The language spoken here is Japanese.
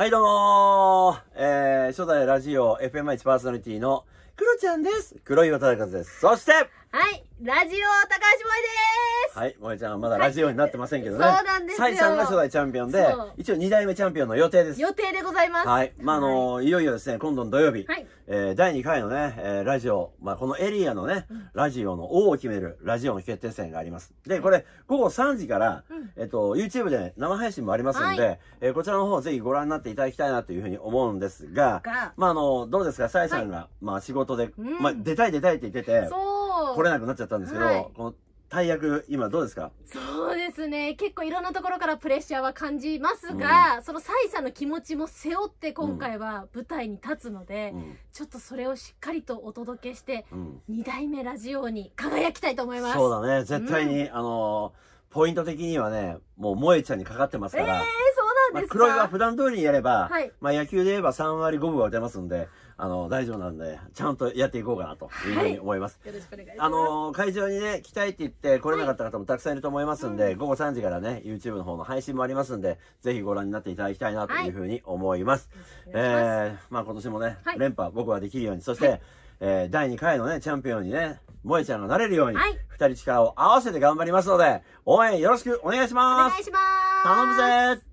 はいどうもー、えー、初代ラジオ FM1 パーソナリティのクロちゃんです。黒岩忠和です。そして、はい、ラジオ高橋萌ですはい、萌ちゃんまだラジオになってませんけどね。はい、そうなんですよ。サイさんが初代チャンピオンで、一応二代目チャンピオンの予定です。予定でございます。はい。まあ、あの、はい、いよいよですね、今度の土曜日、はい、えー、第2回のね、えー、ラジオ、まあ、このエリアのね、うん、ラジオの王を決めるラジオの決定戦があります。で、これ、午後3時から、うん、えっと、YouTube で、ね、生配信もありますんで、はい、えー、こちらの方ぜひご覧になっていただきたいなというふうに思うんですが、まあ、あの、どうですか、サイさんが、まあ、仕事で、まあ、出たい出たいって言ってて、そう来れなくなっちゃったんですけど、はい、この大役、今どうですかそうですね。結構いろんなところからプレッシャーは感じますが、うん、そのサイさんの気持ちも背負って今回は舞台に立つので、うん、ちょっとそれをしっかりとお届けして、うん、2代目ラジオに輝きたいと思います。そうだね。絶対に、あの、ポイント的にはね、もう萌えちゃんにかかってますから。えーですか、まあ、黒岩は普段通りにやれば、はい、まあ野球で言えば3割5分は出ますんで、あの、大丈夫なんで、ちゃんとやっていこうかなというふうに思います。はい、よろしくお願いします。あの、会場にね、来たいって言って来れなかった方もたくさんいると思いますんで、はいうん、午後3時からね、YouTube の方の配信もありますんで、ぜひご覧になっていただきたいなというふうに思います。はい、えー、まあ今年もね、連覇僕はできるように、そして、えー、第2回のね、チャンピオンにね、萌えちゃんがなれるように、二人力を合わせて頑張りますので、応援よろしくお願いします。お願いします。頼むぜ